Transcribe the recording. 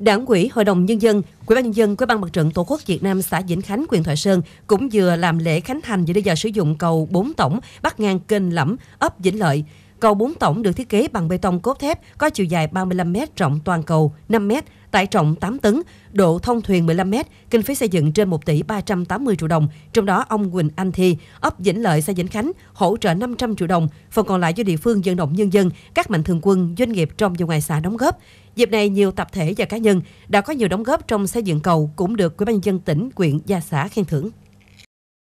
Đảng ủy Hội đồng Nhân dân, Quỹ ban Nhân dân, Quỹ ban Mặt trận Tổ quốc Việt Nam xã Vĩnh Khánh, huyện Thoại Sơn cũng vừa làm lễ khánh thành và đưa vào sử dụng cầu 4 tổng bắt ngang kênh Lẫm, ấp Vĩnh Lợi. Cầu Bốn Tổng được thiết kế bằng bê tông cốt thép, có chiều dài 35 m, rộng toàn cầu 5 m, tải trọng 8 tấn, độ thông thuyền 15 m, kinh phí xây dựng trên 1 tỷ 380 triệu đồng, trong đó ông Quỳnh Anh Thi, ấp Vĩnh Lợi, xã Vĩnh Khánh hỗ trợ 500 triệu đồng, phần còn lại do địa phương dân động nhân dân, các mạnh thường quân, doanh nghiệp trong và ngoài xã đóng góp. Dịp này, nhiều tập thể và cá nhân đã có nhiều đóng góp trong xây dựng cầu cũng được Ủy ban dân tỉnh, quyện và xã khen thưởng.